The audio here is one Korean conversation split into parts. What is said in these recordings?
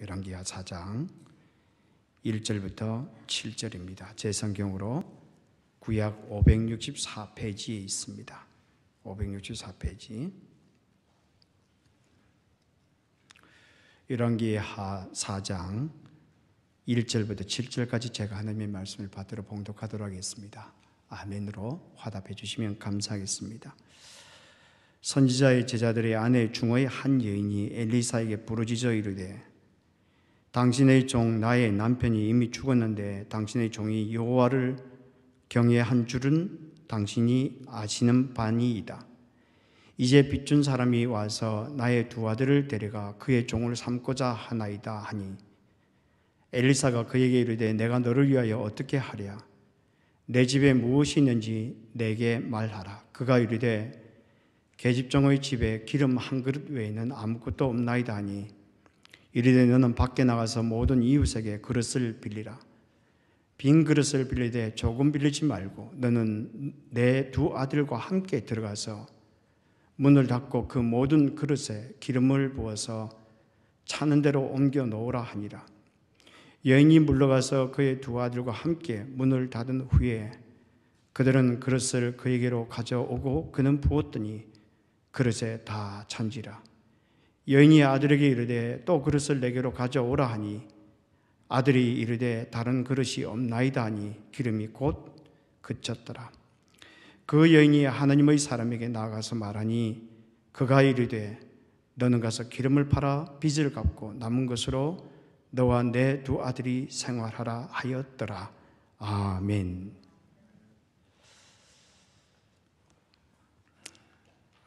열왕기하 4장 1절부터 7절입니다. 제 성경으로 구약 564페이지에 있습니다. 564페이지. 열왕기하 4장 1절부터 7절까지 제가 하나님의 말씀을 받들어 봉독하도록 하겠습니다. 아멘으로 화답해 주시면 감사하겠습니다. 선지자의 제자들의 아내 중의 한 여인이 엘리사에게 부르짖어 이르되 당신의 종 나의 남편이 이미 죽었는데 당신의 종이 여호와를 경외한 줄은 당신이 아시는 반니이다 이제 빚준 사람이 와서 나의 두 아들을 데려가 그의 종을 삼고자 하나이다 하니 엘리사가 그에게 이르되 내가 너를 위하여 어떻게 하랴 내 집에 무엇이 있는지 내게 말하라 그가 이르되 계집종의 집에 기름 한 그릇 외에는 아무것도 없나이다 하니 이르되 너는 밖에 나가서 모든 이웃에게 그릇을 빌리라. 빈 그릇을 빌리되 조금 빌리지 말고 너는 내 두 아들과 함께 들어가서 문을 닫고 그 모든 그릇에 기름을 부어서 차는 대로 옮겨 놓으라 하니라. 여인이 물러가서 그의 두 아들과 함께 문을 닫은 후에 그들은 그릇을 그에게로 가져오고 그는 부었더니 그릇에 다 찬지라. 여인이 아들에게 이르되 또 그릇을 내게로 가져오라 하니 아들이 이르되 다른 그릇이 없나이다 하니 기름이 곧 그쳤더라. 그 여인이 하나님의 사람에게 나가서 말하니 그가 이르되 너는 가서 기름을 팔아 빚을 갚고 남은 것으로 너와 내 두 아들이 생활하라 하였더라. 아멘.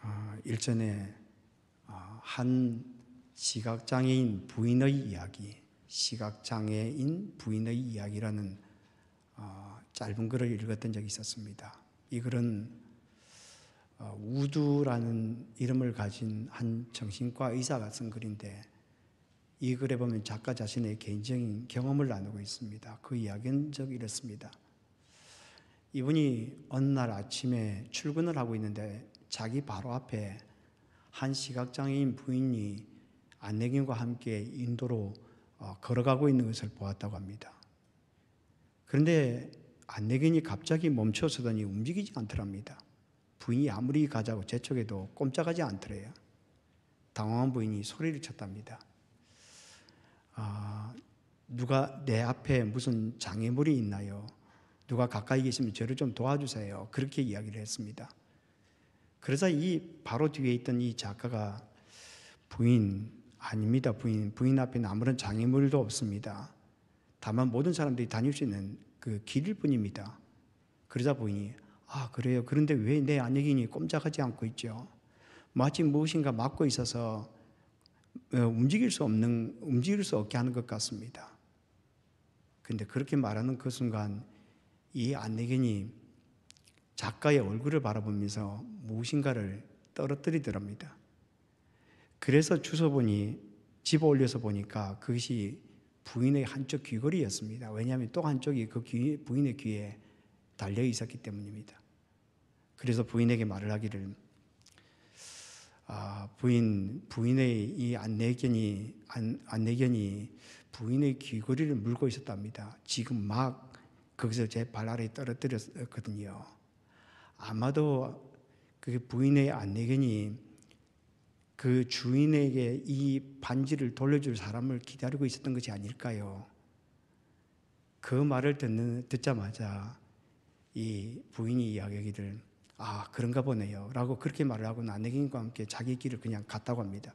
아, 일전에 한 시각장애인 부인의 이야기, 시각장애인 부인의 이야기라는 어, 짧은 글을 읽었던 적이 있었습니다. 이 글은 어, 우두라는 이름을 가진 한 정신과 의사가 쓴 글인데 이 글에 보면 작가 자신의 개인적인 경험을 나누고 있습니다. 그 이야기는 즉 이렇습니다. 이분이 어느 날 아침에 출근을 하고 있는데 자기 바로 앞에 한 시각장애인 부인이 안내견과 함께 인도로 어, 걸어가고 있는 것을 보았다고 합니다. 그런데 안내견이 갑자기 멈춰서더니 움직이지 않더랍니다. 부인이 아무리 가자고 재촉해도 꼼짝하지 않더래요. 당황한 부인이 소리를 쳤답니다. 아, 누가 내 앞에 무슨 장애물이 있나요? 누가 가까이 계시면 저를 좀 도와주세요. 그렇게 이야기를 했습니다. 그래서 이 바로 뒤에 있던 이 작가가 부인 아닙니다. 부인 부인 앞에는 아무런 장애물도 없습니다. 다만 모든 사람들이 다닐 수 있는 그 길일 뿐입니다. 그러자 부인이 아 그래요. 그런데 왜 내 안혁인이 꼼짝하지 않고 있죠? 마치 무엇인가 막고 있어서 어, 움직일 수 없는 움직일 수 없게 하는 것 같습니다. 근데 그렇게 말하는 그 순간 이 안내견이 작가의 얼굴을 바라보면서 무엇인가를 떨어뜨리더랍니다. 그래서 주소보니 집어 올려서 보니까 그것이 부인의 한쪽 귀걸이였습니다. 왜냐하면 또 한쪽이 그 귀, 부인의 귀에 달려 있었기 때문입니다. 그래서 부인에게 말을 하기를 아, 부인 부인의 이 안내견이 안, 안내견이 부인의 귀걸이를 물고 있었답니다. 지금 막 거기서 제 발 아래 떨어뜨렸거든요. 아마도 그 부인의 안내견이 그 주인에게 이 반지를 돌려줄 사람을 기다리고 있었던 것이 아닐까요? 그 말을 듣는, 듣자마자 이 부인이 이야기하기를 아 그런가 보네요 라고 그렇게 말을 하고 나내긴과 함께 자기 길을 그냥 갔다고 합니다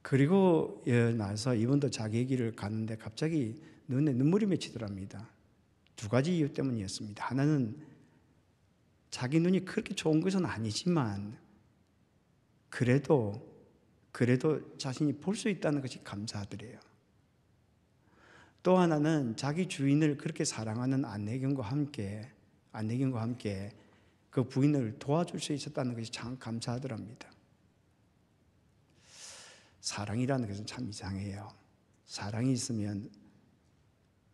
그리고 나서 이분도 자기 길을 갔는데 갑자기 눈에 눈물이 맺히더랍니다 두 가지 이유 때문이었습니다 하나는 자기 눈이 그렇게 좋은 것은 아니지만 그래도 그래도 자신이 볼 수 있다는 것이 감사드려요. 또 하나는 자기 주인을 그렇게 사랑하는 안내경과 함께 안내경과 함께 그 부인을 도와줄 수 있었다는 것이 참 감사하더랍니다. 사랑이라는 것은 참 이상해요. 사랑이 있으면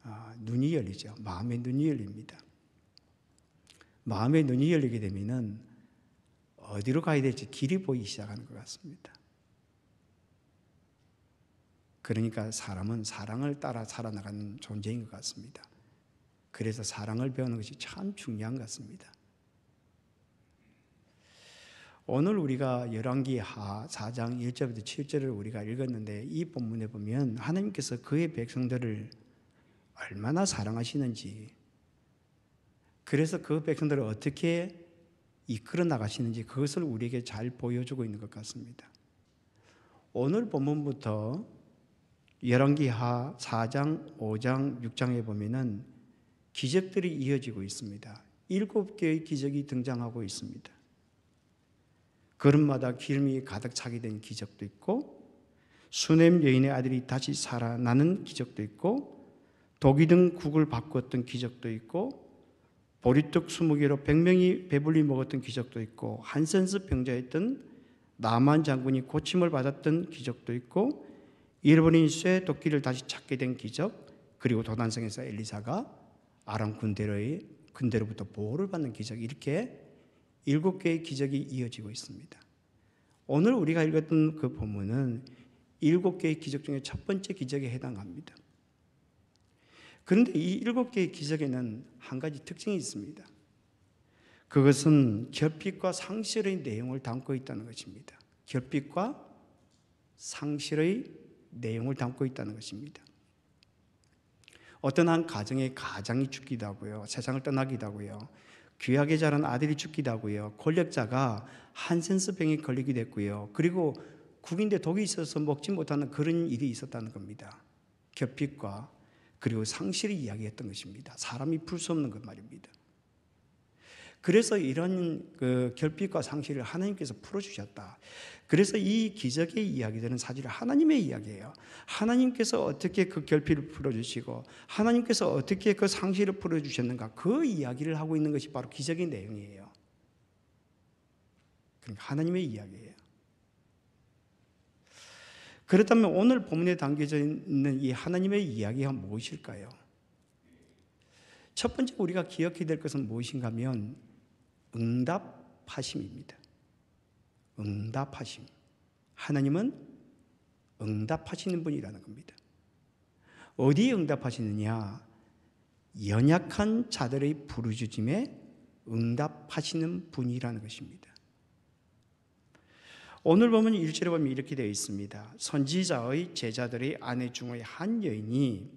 아, 눈이 열리죠. 마음의 눈이 열립니다. 마음의 눈이 열리게 되면은 어디로 가야 될지 길이 보이기 시작하는 것 같습니다. 그러니까 사람은 사랑을 따라 살아나가는 존재인 것 같습니다. 그래서 사랑을 배우는 것이 참 중요한 것 같습니다. 오늘 우리가 열왕기 하 4장 1절부터 7절을 우리가 읽었는데 이 본문에 보면 하나님께서 그의 백성들을 얼마나 사랑하시는지 그래서 그 백성들을 어떻게 이끌어 나가시는지 그것을 우리에게 잘 보여주고 있는 것 같습니다. 오늘 본문부터 열왕기하 4장, 5장, 6장에 보면은 기적들이 이어지고 있습니다. 일곱 개의 기적이 등장하고 있습니다. 걸음마다 기름이 가득 차게 된 기적도 있고 수넴 여인의 아들이 다시 살아나는 기적도 있고 독이 등 국을 바꾸었던 기적도 있고 보리떡 20개로 100명이 배불리 먹었던 기적도 있고 한센스 병자였던 나만 장군이 고침을 받았던 기적도 있고 일본인 쇠 도끼를 다시 찾게 된 기적 그리고 도난성에서 엘리사가 아람 군대로의 군대로부터 보호를 받는 기적 이렇게 일곱 개의 기적이 이어지고 있습니다. 오늘 우리가 읽었던 그 본문은 일곱 개의 기적 중에 첫 번째 기적에 해당합니다. 그런데 이 일곱 개의 기적에는 한 가지 특징이 있습니다. 그것은 결핍과 상실의 내용을 담고 있다는 것입니다. 결핍과 상실의 내용을 담고 있다는 것입니다. 어떤 한 가정의 가장이 죽기도 하고요. 세상을 떠나기도 하고요. 귀하게 자란 아들이 죽기도 하고요. 권력자가 한센스병에 걸리기도 했고요. 그리고 국인데 독이 있어서 먹지 못하는 그런 일이 있었다는 겁니다. 결핍과 그리고 상실을 이야기했던 것입니다. 사람이 풀 수 없는 것 말입니다. 그래서 이런 그 결핍과 상실을 하나님께서 풀어주셨다. 그래서 이 기적의 이야기들은 사실 하나님의 이야기예요. 하나님께서 어떻게 그 결핍을 풀어주시고 하나님께서 어떻게 그 상실을 풀어주셨는가 그 이야기를 하고 있는 것이 바로 기적의 내용이에요. 그러니까 하나님의 이야기예요. 그렇다면 오늘 본문에 담겨져 있는 이 하나님의 이야기가 무엇일까요? 첫 번째 우리가 기억해야 될 것은 무엇인가 하면 응답하심입니다. 응답하심. 하나님은 응답하시는 분이라는 겁니다. 어디에 응답하시느냐? 연약한 자들의 부르짖음에 응답하시는 분이라는 것입니다. 오늘 보면 일절에 보면 이렇게 되어 있습니다. 선지자의 제자들의 아내 중의 한 여인이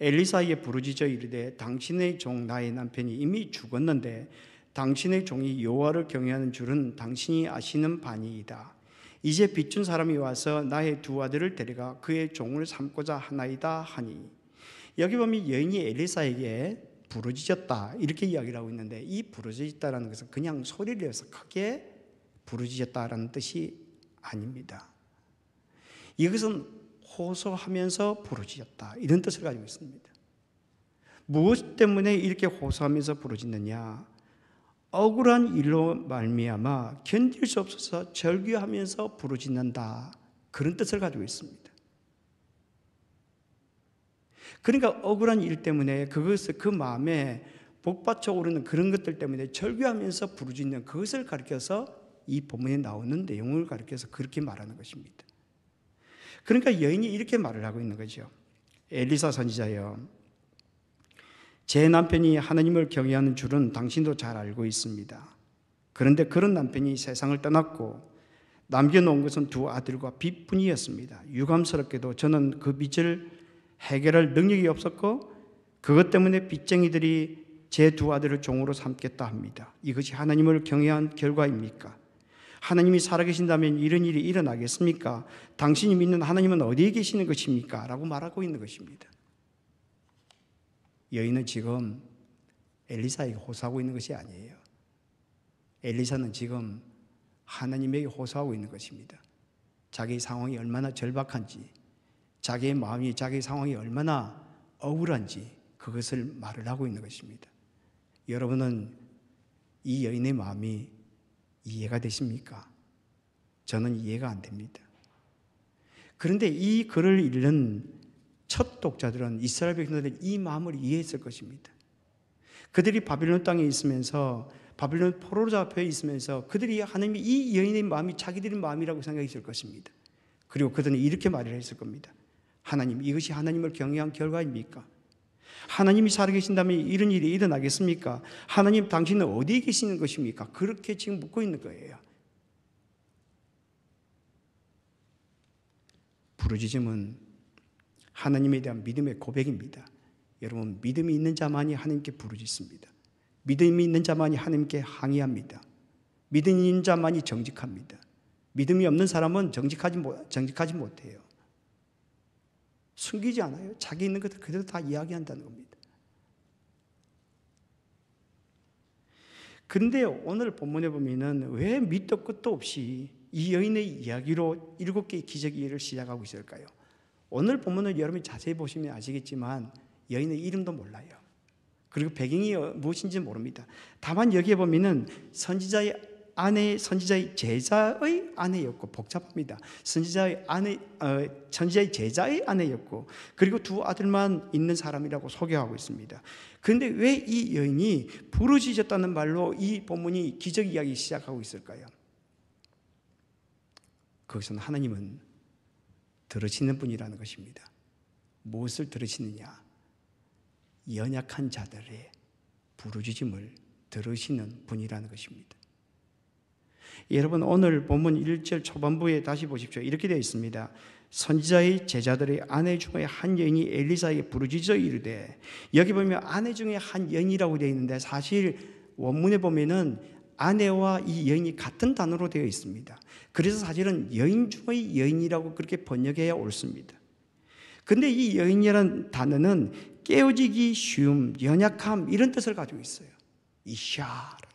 엘리사에게 부르짖어 이르되 당신의 종 나의 남편이 이미 죽었는데 당신의 종이 여호와를 경외하는 줄은 당신이 아시는 바니이다. 이제 빚준 사람이 와서 나의 두 아들을 데려가 그의 종을 삼고자 하나이다 하니 여기 보면 여인이 엘리사에게 부르짖었다 이렇게 이야기를 하고 있는데 이 부르짖다라는 것은 그냥 소리를 내서 크게 부르짖었다는 뜻이 아닙니다. 이것은 호소하면서 부르짖었다 이런 뜻을 가지고 있습니다. 무엇 때문에 이렇게 호소하면서 부르짖느냐? 억울한 일로 말미암아 견딜 수 없어서 절규하면서 부르짖는다 그런 뜻을 가지고 있습니다. 그러니까 억울한 일 때문에 그것을 그 마음에 복받쳐 오르는 그런 것들 때문에 절규하면서 부르짖는 그것을 가리켜서 이 본문에 나오는 내용을 가리켜서 그렇게 말하는 것입니다. 그러니까 여인이 이렇게 말을 하고 있는 거죠. 엘리사 선지자여, 제 남편이 하나님을 경외하는 줄은 당신도 잘 알고 있습니다. 그런데 그런 남편이 세상을 떠났고 남겨놓은 것은 두 아들과 빚뿐이었습니다. 유감스럽게도 저는 그 빚을 해결할 능력이 없었고 그것 때문에 빚쟁이들이 제 두 아들을 종으로 삼겠다 합니다. 이것이 하나님을 경외한 결과입니까? 하나님이 살아계신다면 이런 일이 일어나겠습니까? 당신이 믿는 하나님은 어디에 계시는 것입니까? 라고 말하고 있는 것입니다. 여인은 지금 엘리사에게 호소하고 있는 것이 아니에요. 엘리사는 지금 하나님에게 호소하고 있는 것입니다. 자기 상황이 얼마나 절박한지, 자기의 마음이 자기 상황이 얼마나 억울한지 그것을 말을 하고 있는 것입니다. 여러분은 이 여인의 마음이 이해가 되십니까? 저는 이해가 안 됩니다. 그런데 이 글을 읽는 첫 독자들은 이스라엘 백성들은 이 마음을 이해했을 것입니다. 그들이 바빌론 땅에 있으면서 바빌론 포로로 잡혀 있으면서 그들이 하나님이 이 여인의 마음이 자기들의 마음이라고 생각했을 것입니다. 그리고 그들은 이렇게 말을 했을 겁니다. 하나님, 이것이 하나님을 경외한 결과입니까? 하나님이 살아계신다면 이런 일이 일어나겠습니까? 하나님 당신은 어디에 계시는 것입니까? 그렇게 지금 묻고 있는 거예요. 부르짖음은 하나님에 대한 믿음의 고백입니다. 여러분 믿음이 있는 자만이 하나님께 부르짖습니다. 믿음이 있는 자만이 하나님께 항의합니다. 믿음이 있는 자만이 정직합니다. 믿음이 없는 사람은 정직하지, 못, 정직하지 못해요. 숨기지 않아요. 자기 있는 것을 그대로 다 이야기한다는 겁니다. 근데 오늘 본문에 보면은 왜 밑도 끝도 없이 이 여인의 이야기로 일곱 개의 기적 이해를 시작하고 있을까요? 오늘 본문을 여러분이 자세히 보시면 아시겠지만 여인의 이름도 몰라요. 그리고 배경이 무엇인지 모릅니다. 다만 여기에 보면은 선지자의 아내 선지자의 제자의 아내였고 복잡합니다. 선지자의 아내 어, 선지자의 제자의 아내였고 그리고 두 아들만 있는 사람이라고 소개하고 있습니다. 그런데 왜 이 여인이 부르짖었다는 말로 이 본문이 기적 이야기 시작하고 있을까요? 그것은 하나님은 들으시는 분이라는 것입니다. 무엇을 들으시느냐? 연약한 자들의 부르짖음을 들으시는 분이라는 것입니다. 여러분 오늘 본문 1절 초반부에 다시 보십시오. 이렇게 되어 있습니다. 선지자의 제자들의 아내 중에 한 여인이 엘리사에게 부르짖어 이르되 여기 보면 아내 중에 한 여인이라고 되어 있는데 사실 원문에 보면은 아내와 이 여인이 같은 단어로 되어 있습니다. 그래서 사실은 여인 중의 여인이라고 그렇게 번역해야 옳습니다. 근데 이 여인이라는 단어는 깨어지기 쉬움, 연약함 이런 뜻을 가지고 있어요. 이샤라.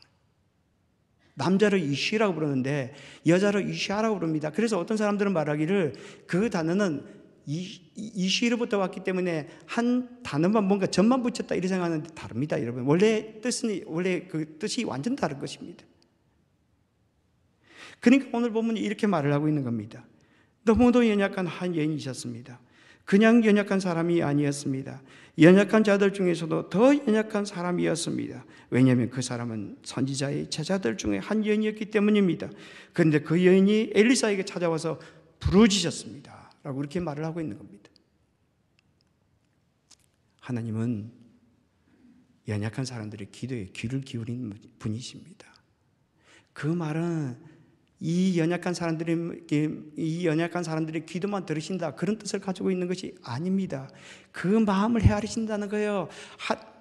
남자를 이시라고 부르는데 여자를 이시아라고 부릅니다. 그래서 어떤 사람들은 말하기를 그 단어는 이, 이시로부터 왔기 때문에 한 단어만 뭔가 점만 붙였다 이렇게 생각하는데 다릅니다, 여러분. 원래 뜻은 원래 그 뜻이 완전 다른 것입니다. 그러니까 오늘 보면 이렇게 말을 하고 있는 겁니다. 너무도 연약한 한 여인이셨습니다. 그냥 연약한 사람이 아니었습니다. 연약한 자들 중에서도 더 연약한 사람이었습니다. 왜냐하면 그 사람은 선지자의 제자들 중에 한 여인이었기 때문입니다. 그런데 그 여인이 엘리사에게 찾아와서 부르짖었습니다. 라고 이렇게 말을 하고 있는 겁니다. 하나님은 연약한 사람들의 기도에 귀를 기울이 분이십니다. 그 말은 이 연약한 사람들이 이 연약한 사람들의 기도만 들으신다 그런 뜻을 가지고 있는 것이 아닙니다. 그 마음을 헤아리신다는 거예요. 하,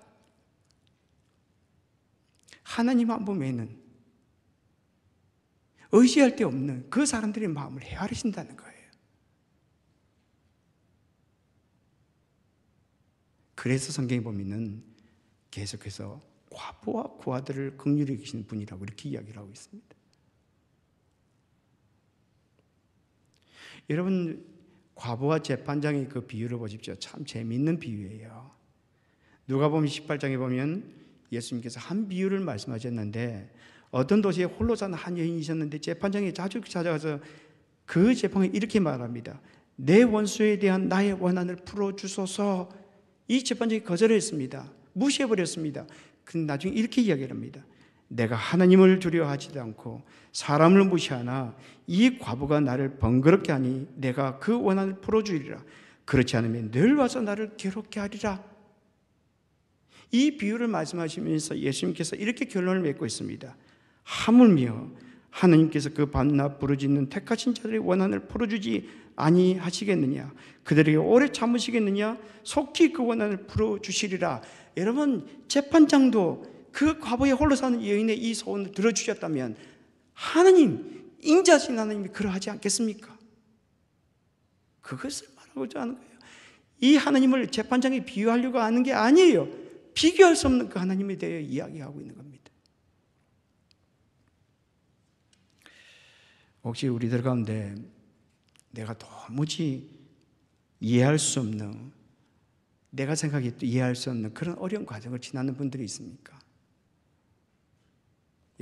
하나님 한 몸에는 의지할 데 없는 그 사람들의 마음을 헤아리신다는 거예요. 그래서 성경에 보면은 계속해서 과부와 고아들을 극률히 계시는 분이라고 이렇게 이야기를 하고 있습니다. 여러분 과부와 재판장의 그 비유를 보십시오. 참 재미있는 비유예요. 누가 보면 18장에 보면 예수님께서 한 비유를 말씀하셨는데 어떤 도시에 홀로 사는 한 여인이 셨는데 재판장이 자주 찾아가서 그 재판에 이렇게 말합니다. 내 원수에 대한 나의 원한을 풀어주소서 이 재판장이 거절했습니다. 무시해버렸습니다. 근데 그 나중에 이렇게 이야기를 합니다. 내가 하나님을 두려워하지도 않고 사람을 무시하나 이 과부가 나를 번거롭게 하니 내가 그 원한을 풀어주리라. 그렇지 않으면 늘 와서 나를 괴롭게 하리라. 이 비유를 말씀하시면서 예수님께서 이렇게 결론을 맺고 있습니다. 하물며 하나님께서 그 반납 부르짖는 택하신 자들의 원한을 풀어주지 아니하시겠느냐? 그들에게 오래 참으시겠느냐? 속히 그 원한을 풀어주시리라. 여러분 재판장도 그과부의 홀로 사는 여인의 이 소원을 들어주셨다면 하나님, 인자신 하 하나님이 그러하지 않겠습니까? 그것을 말하고자 하는 거예요. 이 하나님을 재판장에 비유하려고 하는 게 아니에요. 비교할 수 없는 그 하나님에 대해 이야기하고 있는 겁니다. 혹시 우리들 가운데 내가 도무지 이해할 수 없는 내가 생각해도 이해할 수 없는 그런 어려운 과정을 지나는 분들이 있습니까?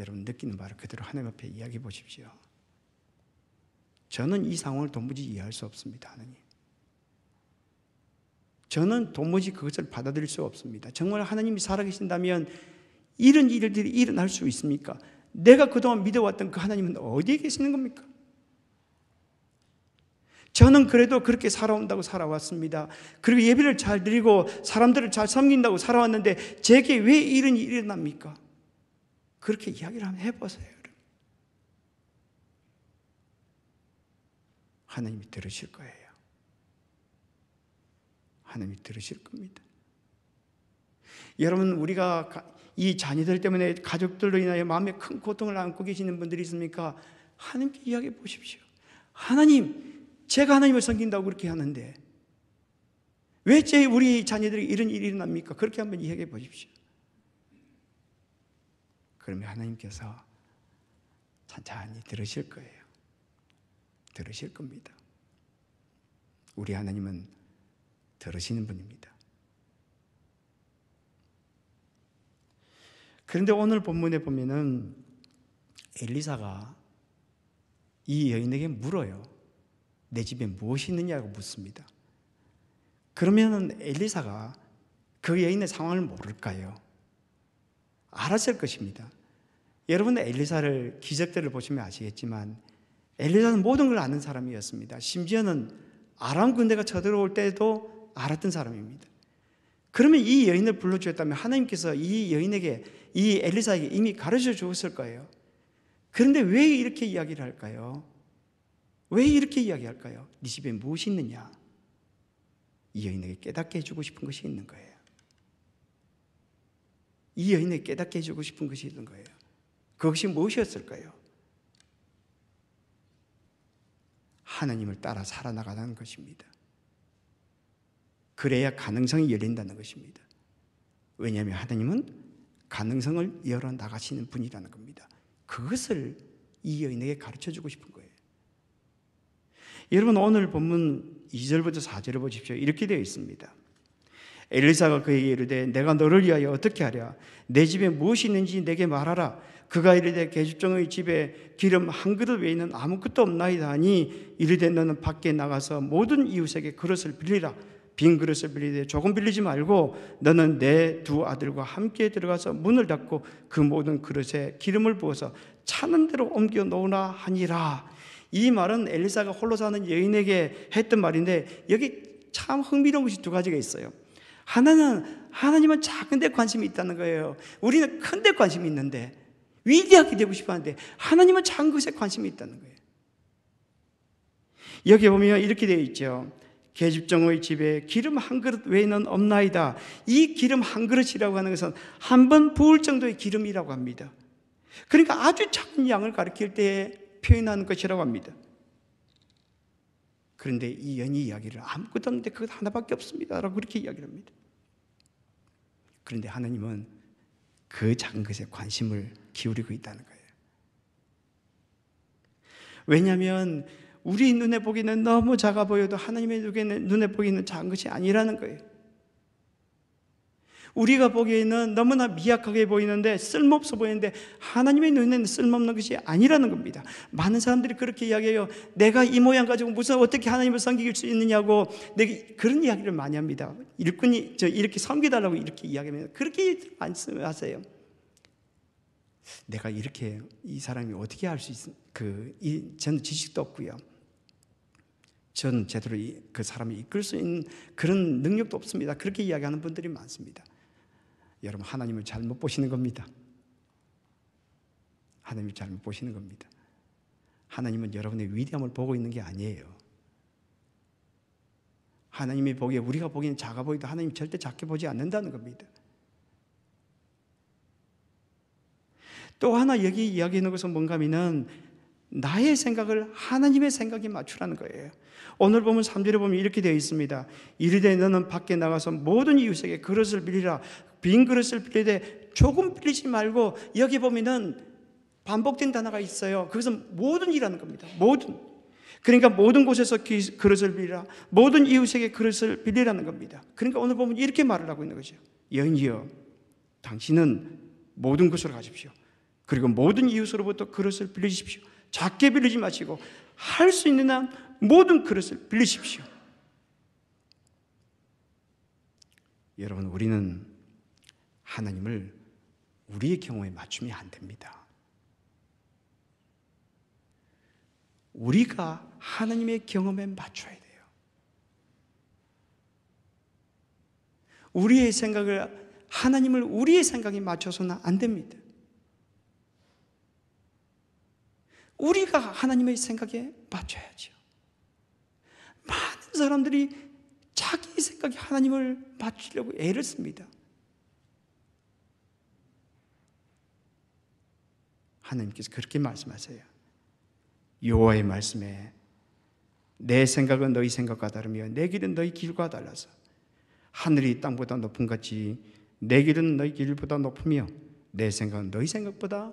여러분 느끼는 바를 그대로 하나님 앞에 이야기해 보십시오. 저는 이 상황을 도무지 이해할 수 없습니다. 하나님. 저는 도무지 그것을 받아들일 수 없습니다. 정말 하나님이 살아계신다면 이런 일들이 일어날 수 있습니까? 내가 그동안 믿어왔던 그 하나님은 어디에 계시는 겁니까? 저는 그래도 그렇게 살아온다고 살아왔습니다. 그리고 예배를 잘 드리고 사람들을 잘 섬긴다고 살아왔는데 제게 왜 이런 일이 일어납니까? 그렇게 이야기를 한번 해보세요. 하나님이 들으실 거예요. 하나님이 들으실 겁니다. 여러분 우리가 이 자녀들 때문에 가족들로 인하여 마음에 큰 고통을 안고 계시는 분들이 있습니까? 하나님께 이야기해 보십시오. 하나님, 제가 하나님을 섬긴다고 그렇게 하는데 왜 제 우리 자녀들이 이런 일이 일어납니까? 그렇게 한번 이야기해 보십시오. 그러면 하나님께서 천천히 들으실 거예요. 들으실 겁니다. 우리 하나님은 들으시는 분입니다. 그런데 오늘 본문에 보면은 엘리사가 이 여인에게 물어요. 내 집에 무엇이 있느냐고 묻습니다. 그러면은 엘리사가 그 여인의 상황을 모를까요? 알았을 것입니다. 여러분들 엘리사를 기적들을 보시면 아시겠지만 엘리사는 모든 걸 아는 사람이었습니다. 심지어는 아람 군대가 쳐들어올 때도 알았던 사람입니다. 그러면 이 여인을 불러주었다면 하나님께서 이 여인에게 이 엘리사에게 이미 가르쳐 주었을 거예요. 그런데 왜 이렇게 이야기를 할까요? 왜 이렇게 이야기할까요? 네 집에 무엇이 있느냐? 이 여인에게 깨닫게 해주고 싶은 것이 있는 거예요. 이 여인에게 깨닫게 해주고 싶은 것이 있는 거예요. 그것이 무엇이었을까요? 하나님을 따라 살아나가는 것입니다. 그래야 가능성이 열린다는 것입니다. 왜냐하면 하나님은 가능성을 열어 나가시는 분이라는 겁니다. 그것을 이 여인에게 가르쳐 주고 싶은 거예요. 여러분 오늘 본문 2절부터 4절을 보십시오. 이렇게 되어 있습니다. 엘리사가 그에게 이르되 내가 너를 위하여 어떻게 하랴 내 집에 무엇이 있는지 내게 말하라 그가 이르되 계집종의 집에 기름 한 그릇 외에는 아무것도 없나이다 하니 이르되 너는 밖에 나가서 모든 이웃에게 그릇을 빌리라 빈 그릇을 빌리되 조금 빌리지 말고 너는 내 두 아들과 함께 들어가서 문을 닫고 그 모든 그릇에 기름을 부어서 차는 대로 옮겨 놓으나 하니라 이 말은 엘리사가 홀로 사는 여인에게 했던 말인데 여기 참 흥미로운 것이 두 가지가 있어요 하나는 하나님은 작은 데 관심이 있다는 거예요 우리는 큰 데 관심이 있는데 위대하게 되고 싶어 하는데 하나님은 작은 것에 관심이 있다는 거예요. 여기 보면 이렇게 되어 있죠. 계집종의 집에 기름 한 그릇 외에는 없나이다. 이 기름 한 그릇이라고 하는 것은 한 번 부을 정도의 기름이라고 합니다. 그러니까 아주 작은 양을 가리킬 때 표현하는 것이라고 합니다. 그런데 이 연이 이야기를 아무것도 없는데 그것 하나밖에 없습니다. 라고 그렇게 이야기를 합니다. 그런데 하나님은 그 작은 것에 관심을 기울이고 있다는 거예요. 왜냐하면 우리 눈에 보기는 너무 작아 보여도 하나님의 눈에 보이는 작은 것이 아니라는 거예요. 우리가 보기에는 너무나 미약하게 보이는데 쓸모없어 보이는데 하나님의 눈에는 쓸모없는 것이 아니라는 겁니다. 많은 사람들이 그렇게 이야기해요. 내가 이 모양 가지고 무슨 어떻게 하나님을 섬길 수 있느냐고 내게 그런 이야기를 많이 합니다. 일꾼이 저 이렇게 섬기달라고 이렇게 이야기하면 그렇게 말씀하세요. 내가 이렇게 이 사람이 어떻게 할 수 있, 그, 이, 저는 지식도 없고요. 저는 제대로 이, 그 사람을 이끌 수 있는 그런 능력도 없습니다. 그렇게 이야기하는 분들이 많습니다. 여러분, 하나님을 잘못 보시는 겁니다. 하나님을 잘못 보시는 겁니다. 하나님은 여러분의 위대함을 보고 있는 게 아니에요. 하나님이 보기에 우리가 보기에는 작아 보이도 하나님 절대 작게 보지 않는다는 겁니다. 또 하나 여기 이야기하는 것은 뭔가 하면 나의 생각을 하나님의 생각에 맞추라는 거예요. 오늘 보면 3절에 보면 이렇게 되어 있습니다. 이르되 너는 밖에 나가서 모든 이웃에게 그릇을 빌리라. 빈 그릇을 빌리되 조금 빌리지 말고 여기 보면은 반복된 단어가 있어요. 그것은 모든이라는 겁니다. 모든. 그러니까 모든 곳에서 그릇을 빌리라. 모든 이웃에게 그릇을 빌리라는 겁니다. 그러니까 오늘 보면 이렇게 말을 하고 있는 거죠. 여인이여, 당신은 모든 것으로 가십시오. 그리고 모든 이웃으로부터 그릇을 빌리십시오. 작게 빌리지 마시고 할 수 있는 한 모든 그릇을 빌리십시오. 여러분, 우리는 하나님을 우리의 경우에 맞추면 안 됩니다. 우리가 하나님의 경험에 맞춰야 돼요. 우리의 생각을, 하나님을 우리의 생각에 맞춰서는 안 됩니다. 우리가 하나님의 생각에 맞춰야죠. 많은 사람들이 자기 생각에 하나님을 맞추려고 애를 씁니다. 하나님께서 그렇게 말씀하세요. 요호의 말씀에 내 생각은 너희 생각과 다르며 내 길은 너희 길과 달라서 하늘이 땅보다 높은 같이 내 길은 너희 길보다 높으며 내 생각은 너희 생각보다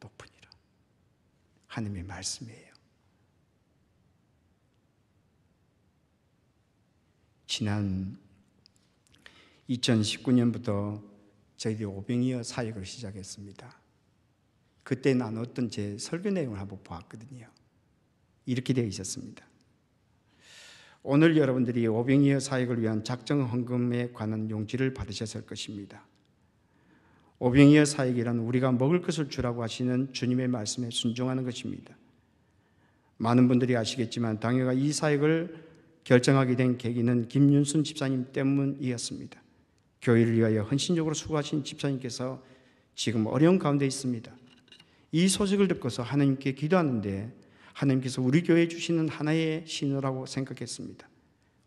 높으니 하나님의 말씀이에요. 지난 2019년부터 저희들이 오병이어 사역을 시작했습니다. 그때 나눴던 제 설교 내용을 한번 보았거든요. 이렇게 되어 있었습니다. 오늘 여러분들이 오병이어 사역을 위한 작정 헌금에 관한 용지를 받으셨을 것입니다. 오병이어 사역이란 우리가 먹을 것을 주라고 하시는 주님의 말씀에 순종하는 것입니다. 많은 분들이 아시겠지만 당회가 이 사역을 결정하게 된 계기는 김윤순 집사님 때문이었습니다. 교회를 위하여 헌신적으로 수고하신 집사님께서 지금 어려운 가운데 있습니다. 이 소식을 듣고서 하나님께 기도하는데 하나님께서 우리 교회 주시는 하나의 신호라고 생각했습니다.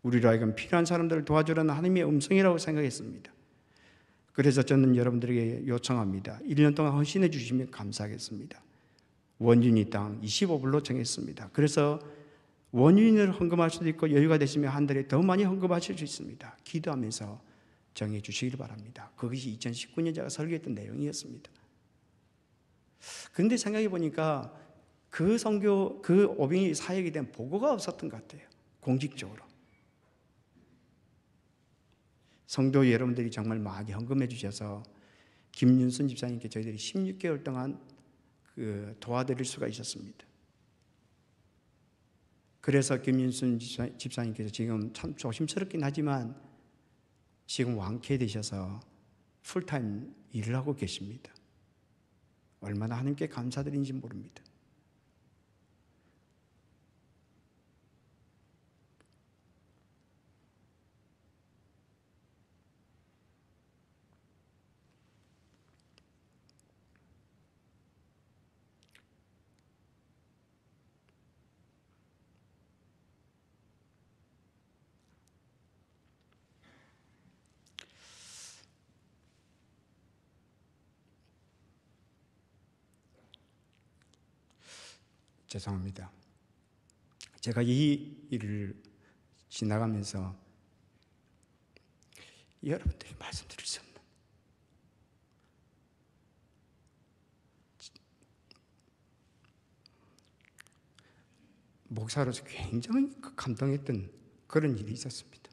우리로 하여금 필요한 사람들을 도와주라는 하나님의 음성이라고 생각했습니다. 그래서 저는 여러분들에게 요청합니다. 1년 동안 헌신해 주시면 감사하겠습니다. 원유니땅 25불로 정했습니다. 그래서 원유니를 헌금할 수도 있고 여유가 되시면 한 달에 더 많이 헌금하실 수 있습니다. 기도하면서 정해 주시길 바랍니다. 그것이 2019년 제가 설계했던 내용이었습니다. 근데 생각해 보니까 그 성교, 그오빙이 사역에 대한 보고가 없었던 것 같아요. 공식적으로. 성도 여러분들이 정말 많이 헌금해 주셔서 김윤순 집사님께 저희들이 16개월 동안 그 도와드릴 수가 있었습니다. 그래서 김윤순 집사님께서 지금 참 조심스럽긴 하지만 지금 왕쾌 되셔서 풀타임 일을 하고 계십니다. 얼마나 하나님께 감사드린지 모릅니다. 죄송합니다. 제가 이 일을 지나가면서 여러분들이 말씀드릴 수 없는 목사로서 굉장히 감동했던 그런 일이 있었습니다.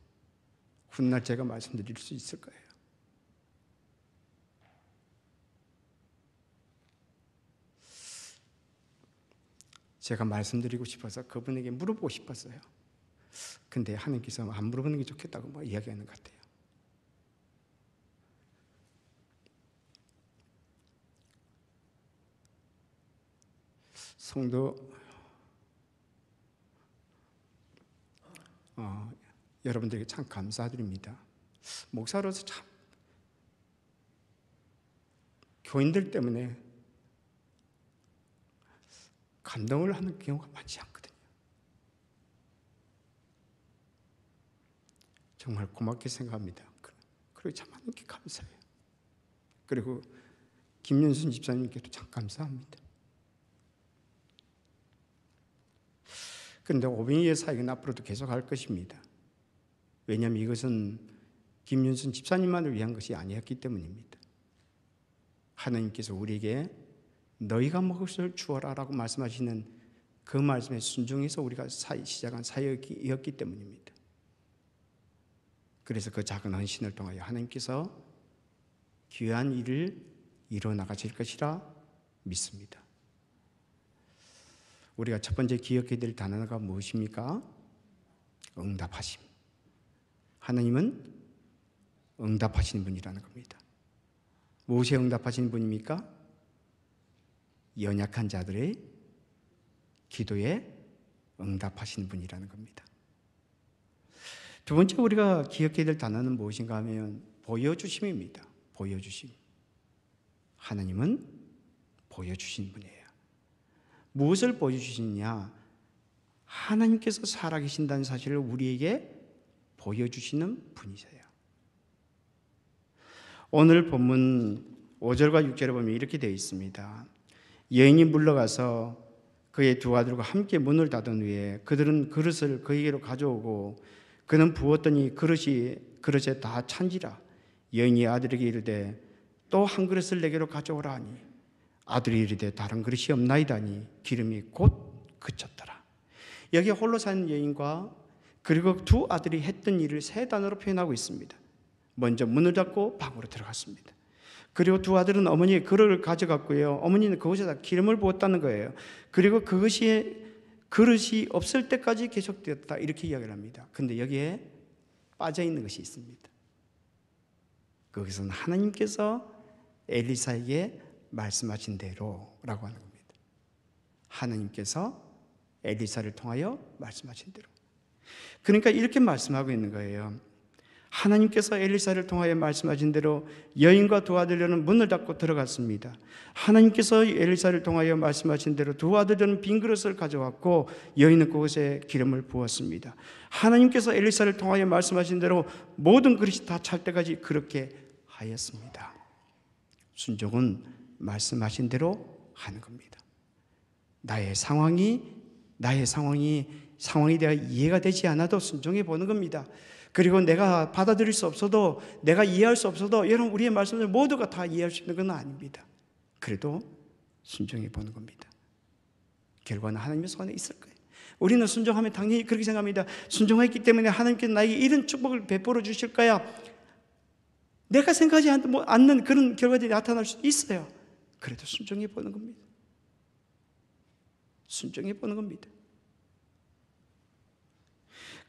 훗날 제가 말씀드릴 수 있을 거예요. 제가 말씀드리고 싶어서 그분에게 물어보고 싶었어요. 근데 하나님께서 안 물어보는 게 좋겠다고 뭐 이야기하는 것 같아요. 성도 어, 여러분들에게 참 감사드립니다. 목사로서 참 교인들 때문에 감동을 하는 경우가 많지 않거든요. 정말 고맙게 생각합니다. 그리고 참 하나님께 감사해요. 그리고 김윤순 집사님께도 참 감사합니다. 그런데 오병이의 사역은 앞으로도 계속할 것입니다. 왜냐하면 이것은 김윤순 집사님만을 위한 것이 아니었기 때문입니다. 하나님께서 우리에게 너희가 먹을 것을 주어라라고 말씀하시는 그 말씀에 순종해서 우리가 사 시작한 사역이었기 때문입니다. 그래서 그 작은 헌신을 통하여 하나님께서 귀한 일을 이뤄 나가실 것이라 믿습니다. 우리가 첫 번째 기억해야 될 단어가 무엇입니까? 응답하심. 하나님은 응답하시는 분이라는 겁니다. 무엇에 응답하시는 분입니까? 연약한 자들의 기도에 응답하시는 분이라는 겁니다. 두 번째 우리가 기억해야 될 단어는 무엇인가 하면 보여주심입니다. 보여주심. 하나님은 보여주신 분이에요. 무엇을 보여주시느냐? 하나님께서 살아계신다는 사실을 우리에게 보여주시는 분이세요. 오늘 본문 5절과 6절에 보면 이렇게 되어 있습니다. 여인이 물러가서 그의 두 아들과 함께 문을 닫은 후에 그들은 그릇을 그에게로 가져오고 그는 부었더니 그릇이 그릇에 다 찬지라 여인이 아들에게 이르되 또 한 그릇을 내게로 가져오라 하니 아들이 이르되 다른 그릇이 없나이다니 기름이 곧 그쳤더라 여기 홀로 사는 여인과 그리고 두 아들이 했던 일을 세 단어로 표현하고 있습니다 먼저 문을 닫고 방으로 들어갔습니다 그리고 두 아들은 어머니의 그릇을 가져갔고요. 어머니는 그곳에다 기름을 부었다는 거예요. 그리고 그것이 그릇이 없을 때까지 계속되었다. 이렇게 이야기를 합니다. 근데 여기에 빠져 있는 것이 있습니다. 거기서는 하나님께서 엘리사에게 말씀하신 대로라고 하는 겁니다. 하나님께서 엘리사를 통하여 말씀하신 대로. 그러니까 이렇게 말씀하고 있는 거예요. 하나님께서 엘리사를 통하여 말씀하신 대로 여인과 두 아들려는 문을 닫고 들어갔습니다. 하나님께서 엘리사를 통하여 말씀하신 대로 두 아들려는 빈 그릇을 가져왔고 여인은 그곳에 기름을 부었습니다. 하나님께서 엘리사를 통하여 말씀하신 대로 모든 그릇이 다 찰 때까지 그렇게 하였습니다. 순종은 말씀하신 대로 하는 겁니다. 나의 상황이 나의 상황이 상황에 대해 이해가 되지 않아도 순종해 보는 겁니다. 그리고 내가 받아들일 수 없어도 내가 이해할 수 없어도 여러분 우리의 말씀을 모두가 다 이해할 수 있는 건 아닙니다. 그래도 순종해 보는 겁니다. 결과는 하나님의 손에 있을 거예요. 우리는 순종하면 당연히 그렇게 생각합니다. 순종했기 때문에 하나님께서 나에게 이런 축복을 베풀어 주실 거야. 내가 생각하지 뭐, 않는 그런 결과들이 나타날 수 있어요. 그래도 순종해 보는 겁니다. 순종해 보는 겁니다.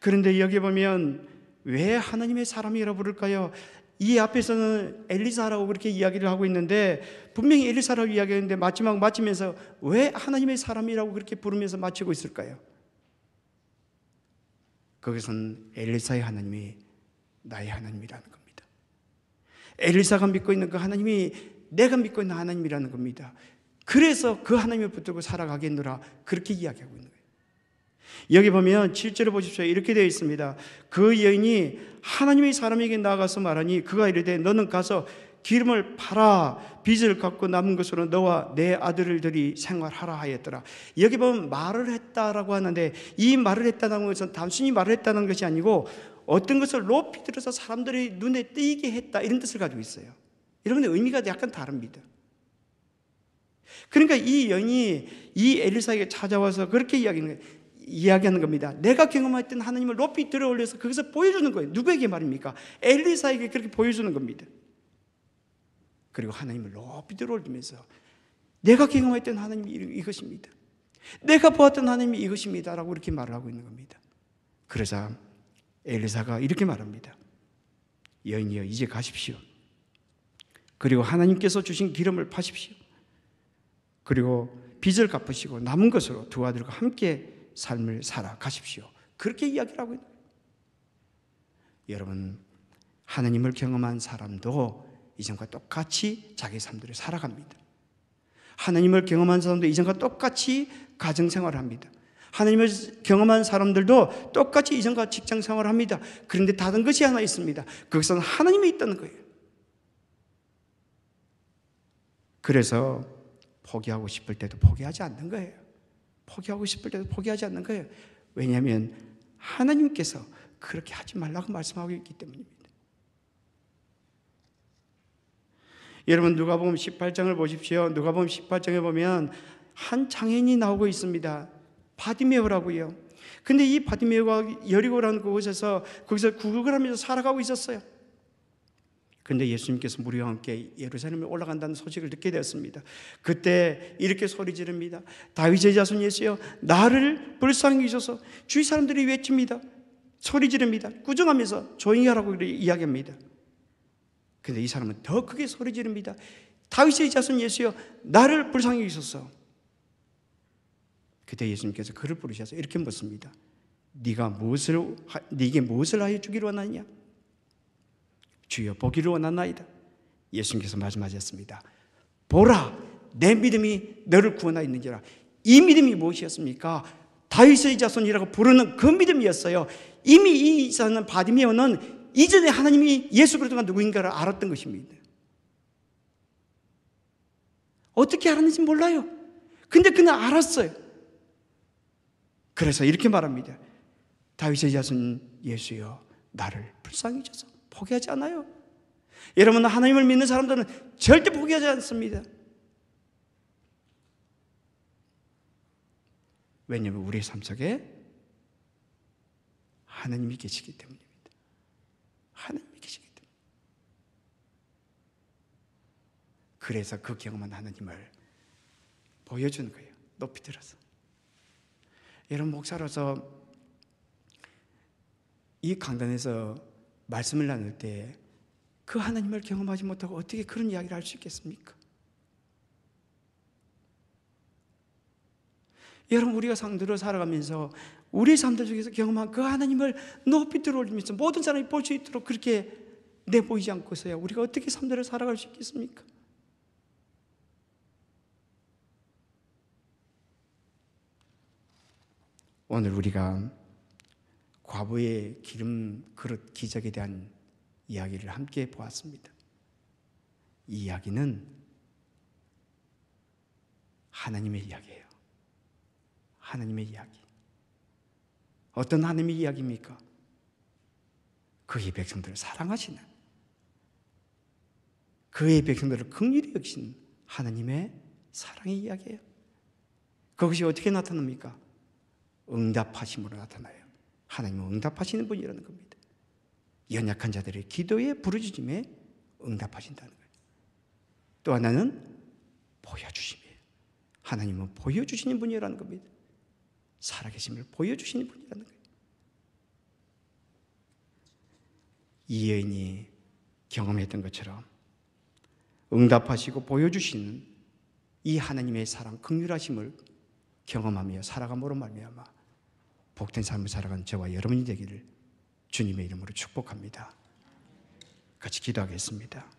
그런데 여기 보면 왜 하나님의 사람이라 부를까요? 이 앞에서는 엘리사라고 그렇게 이야기를 하고 있는데 분명히 엘리사라고 이야기했는데 마지막 마치면서 왜 하나님의 사람이라고 그렇게 부르면서 마치고 있을까요? 거기선 엘리사의 하나님이 나의 하나님이라는 겁니다. 엘리사가 믿고 있는 그 하나님이 내가 믿고 있는 하나님이라는 겁니다. 그래서 그 하나님을 붙들고 살아가겠노라 그렇게 이야기하고 있는 거예요. 여기 보면 7절을 보십시오. 이렇게 되어 있습니다. 그 여인이 하나님의 사람에게 나가서 말하니 그가 이르되 너는 가서 기름을 팔아 빚을 갚고 남은 것으로 너와 내 아들들이 생활하라 하였더라. 여기 보면 말을 했다라고 하는데 이 말을 했다는 것은 단순히 말을 했다는 것이 아니고 어떤 것을 높이 들어서 사람들이 눈에 띄게 했다 이런 뜻을 가지고 있어요. 여러분 의미가 약간 다릅니다. 그러니까 이 여인이 이 엘리사에게 찾아와서 그렇게 이야기하는 거예요. 이야기하는 겁니다. 내가 경험했던 하나님을 높이 들어 올려서 거기서 보여주는 거예요. 누구에게 말입니까? 엘리사에게 그렇게 보여주는 겁니다. 그리고 하나님을 높이 들어 올리면서 내가 경험했던 하나님이 이것입니다. 내가 보았던 하나님이 이것입니다. 라고 이렇게 말을 하고 있는 겁니다. 그러자 엘리사가 이렇게 말합니다. 여인이여, 이제 가십시오. 그리고 하나님께서 주신 기름을 파십시오. 그리고 빚을 갚으시고 남은 것으로 두 아들과 함께 삶을 살아가십시오. 그렇게 이야기를 하고 있는 여러분, 하나님을 경험한 사람도 이전과 똑같이 자기 삶들을 살아갑니다. 하나님을 경험한 사람도 이전과 똑같이 가정생활을 합니다. 하나님을 경험한 사람들도 똑같이 이전과 직장생활을 합니다. 그런데 다른 것이 하나 있습니다. 그것은 하나님이 있다는 거예요. 그래서 포기하고 싶을 때도 포기하지 않는 거예요. 포기하고 싶을 때도 포기하지 않는 거예요. 왜냐하면 하나님께서 그렇게 하지 말라고 말씀하고 있기 때문입니다. 여러분 누가복음 18장을 보십시오. 누가복음 18장에 보면 한 장인이 나오고 있습니다. 바디메오라고요. 근데 이 바디메오가 여리고라는 곳에서 거기서 구국을 하면서 살아가고 있었어요. 그런데 예수님께서 무리와 함께 예루살렘에 올라간다는 소식을 듣게 되었습니다. 그때 이렇게 소리 지릅니다. 다윗의 자손 예수여 나를 불쌍히 주셔서 주위 사람들이 외칩니다. 소리 지릅니다. 꾸정하면서 조용히 하라고 이야기합니다. 근데 이 사람은 더 크게 소리 지릅니다. 다윗의 자손 예수여 나를 불쌍히 주셔서 그때 예수님께서 그를 부르셔서 이렇게 묻습니다. 네가 무엇을 네게 무엇을 하여 주기로 하느냐 주여 보기를 원하나이다. 예수님께서 말씀하셨습니다. 보라, 내 믿음이 너를 구원하였는지라. 이 믿음이 무엇이었습니까? 다윗의 자손이라고 부르는 그 믿음이었어요. 이미 이 자는 바디메오는 이전에 하나님이 예수 그리스도가 누구인가를 알았던 것입니다. 어떻게 알았는지 몰라요. 근데 그는 알았어요. 그래서 이렇게 말합니다. 다윗의 자손 예수여 나를 불쌍히 주소. 포기하지 않아요. 여러분, 하나님을 믿는 사람들은 절대 포기하지 않습니다. 왜냐하면 우리의 삶 속에 하나님이 계시기 때문입니다. 하나님이 계시기 때문에. 그래서 그 경험한 하나님을 보여주는 거예요. 높이 들어서. 여러분, 목사로서 이 강단에서 말씀을 나눌 때 그 하나님을 경험하지 못하고 어떻게 그런 이야기를 할 수 있겠습니까? 여러분 우리가 상대로 살아가면서 우리 삶들 중에서 경험한 그 하나님을 높이 들어올리면서 모든 사람이 볼 수 있도록 그렇게 내보이지 않고서야 우리가 어떻게 삶들을 살아갈 수 있겠습니까? 오늘 우리가 과부의 기름 그릇 기적에 대한 이야기를 함께 보았습니다. 이 이야기는 하나님의 이야기예요. 하나님의 이야기. 어떤 하나님의 이야기입니까? 그의 백성들을 사랑하시는 그의 백성들을 극률히 여기신 하나님의 사랑의 이야기예요. 그것이 어떻게 나타납니까? 응답하심으로 나타나요. 하나님은 응답하시는 분이라는 겁니다. 연약한 자들의 기도에 부르짖음에 응답하신다는 거예요. 또 하나는 보여주심이에요. 하나님은 보여주시는 분이라는 겁니다. 살아계심을 보여주시는 분이라는 거예요. 이 여인이 경험했던 것처럼 응답하시고 보여주시는 이 하나님의 사랑 극률하심을 경험하며 살아감으로 말미암아 복된 삶을 살아가는 저와 여러분이 되기를 주님의 이름으로 축복합니다. 같이 기도하겠습니다.